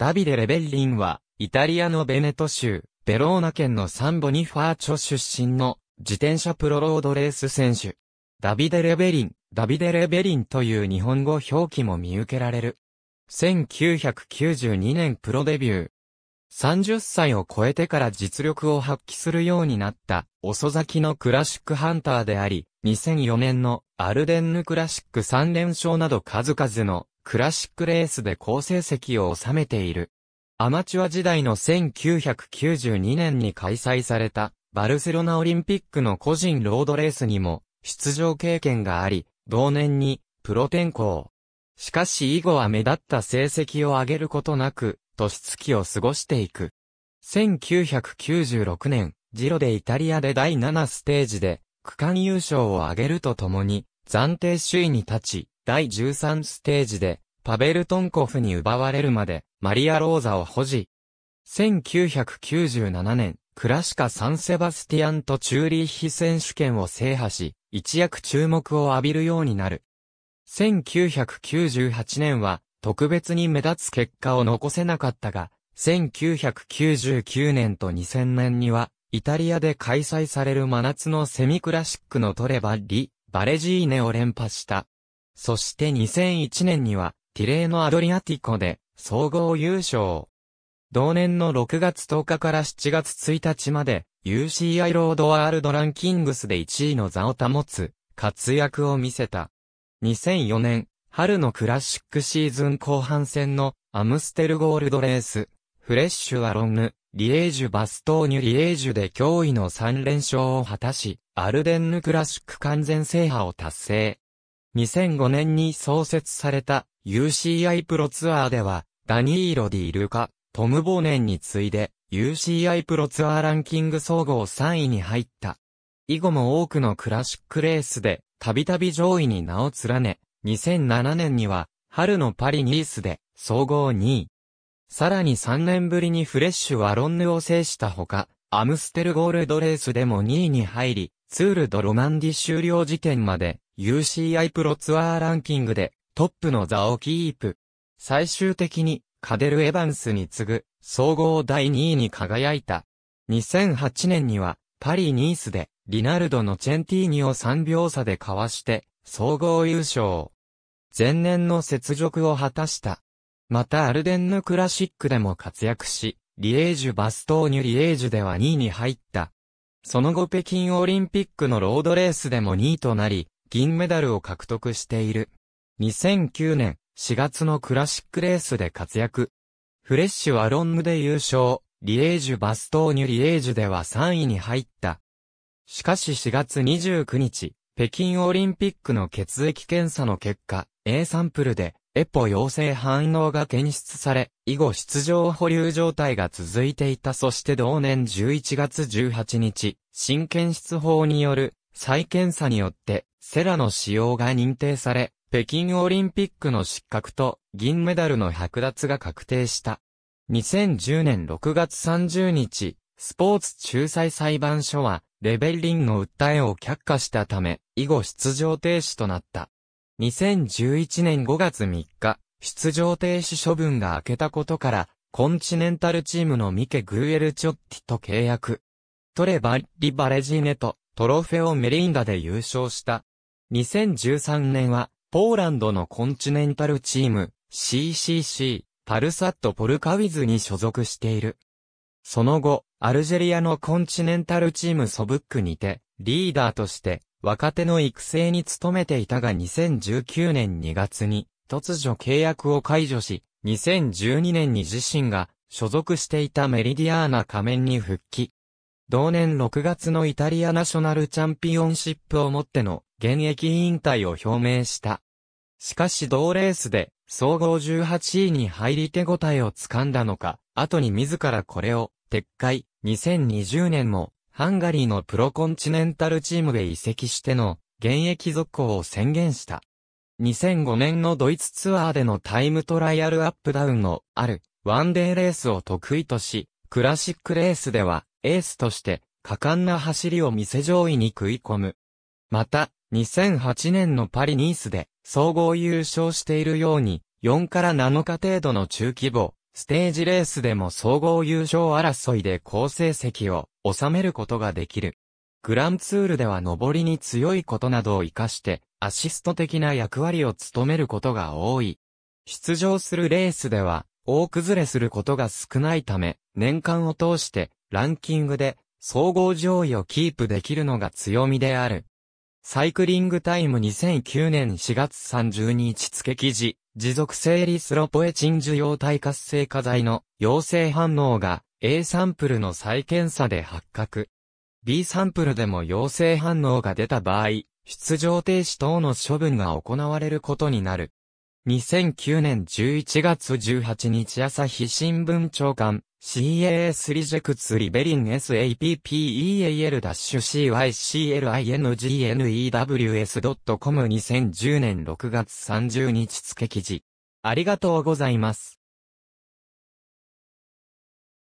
ダビデ・レベッリンは、イタリアのベネト州、ベローナ県のサンボニファーチョ出身の自転車プロロードレース選手。ダビデ・レベリン、ダビデ・レベリンという日本語表記も見受けられる。1992年プロデビュー。30歳を超えてから実力を発揮するようになった遅咲きのクラシックハンターであり、2004年のアルデンヌクラシック3連勝など数々のクラシックレースで好成績を収めている。アマチュア時代の1992年に開催されたバルセロナオリンピックの個人ロードレースにも出場経験があり、同年にプロ転向。しかし以後は目立った成績を上げることなく、年月を過ごしていく。1996年、ジロでイタリアで第7ステージで区間優勝を上げるとともに、暫定首位に立ち、第13ステージで、パベルトンコフに奪われるまで、マリア・ローザを保持。1997年、クラシカ・サンセバスティアンとチューリーヒ選手権を制覇し、一躍注目を浴びるようになる。1998年は、特別に目立つ結果を残せなかったが、1999年と2000年には、イタリアで開催される真夏のセミクラシックのトレバリ、バレジーネを連覇した。そして2001年には、ティレーのアドリアティコで、総合優勝。同年の6月10日から7月1日まで、UCI ロードワールドランキングスで1位の座を保つ、活躍を見せた。2004年、春のクラシックシーズン後半戦の、アムステルゴールドレース、フレッシュアロンヌ、リエージュバストーニュリエージュで驚異の3連勝を果たし、アルデンヌクラシック完全制覇を達成。2005年に創設された UCI プロツアーでは、ダニーロ・ディ・ルカ、トム・ボーネンに次いで UCI プロツアーランキング総合3位に入った。以後も多くのクラシックレースで、たびたび上位に名を連ね、2007年には、春のパリ・ニースで、総合2位。さらに3年ぶりにフレッシュワロンヌを制したほか、アムステルゴールドレースでも2位に入り、ツールドロマンディ終了時点まで UCI プロツアーランキングでトップの座をキープ。最終的にカデル・エバンスに次ぐ総合第2位に輝いた。2008年にはパリ・ニースでリナルドのチェンティーニを3秒差でかわして総合優勝。前年の雪辱を果たした。またアルデンヌクラシックでも活躍し、リエージュ・バストーニュ・リエージュでは2位に入った。その後北京オリンピックのロードレースでも2位となり、銀メダルを獲得している。2009年4月のクラシックレースで活躍。フレッシュはロングで優勝、リエージュバストーニュリエージュでは3位に入った。しかし4月29日、北京オリンピックの血液検査の結果、A サンプルで、エポ陽性反応が検出され、以後出場保留状態が続いていたそして同年11月18日、新検出法による再検査によってセラの使用が認定され、北京オリンピックの失格と銀メダルの剥奪が確定した。2010年6月30日、スポーツ仲裁裁判所は、レベリンの訴えを却下したため、以後出場停止となった。2011年5月3日、出場停止処分が明けたことから、コンチネンタルチームのミケ・グーエル・チョッティと契約。トレバ・リバレジーネとトロフェオ・メリンダで優勝した2013年は、ポーランドのコンチネンタルチーム、CCC、パルサット・ポルカウィズに所属している。その後、アルジェリアのコンチネンタルチームソブックにて、リーダーとして、若手の育成に努めていたが2019年2月に、突如契約を解除し、2012年に自身が所属していたメリディアーナ仮面に復帰。同年6月のイタリアナショナルチャンピオンシップをもっての現役引退を表明した。しかし同レースで、総合18位に入り手応えをつかんだのか、後に自らこれを撤回、2020年も、ハンガリーのプロコンチネンタルチームへ移籍しての、現役続行を宣言した。2005年のドイツツアーでのタイムトライアルアップダウンのある、ワンデーレースを得意とし、クラシックレースでは、エースとして、果敢な走りを見せ上位に食い込む。また、2008年のパリニースで総合優勝しているように、4から7日程度の中規模、ステージレースでも総合優勝争いで好成績を収めることができる。グランツールでは上りに強いことなどを活かして、アシスト的な役割を務めることが多い。出場するレースでは、大崩れすることが少ないため、年間を通して、ランキングで、総合上位をキープできるのが強みである。サイクリングタイム2009年4月30日付記事、持続性リスロポエチン受容体活性化剤の陽性反応が A サンプルの再検査で発覚。B サンプルでも陽性反応が出た場合、出場停止等の処分が行われることになる。2009年11月18日朝日新聞長官 CAS リジェクツリベリン SAPPEAL-CYCLINGNEWS.com2010 年6月30日付記事。ありがとうございます。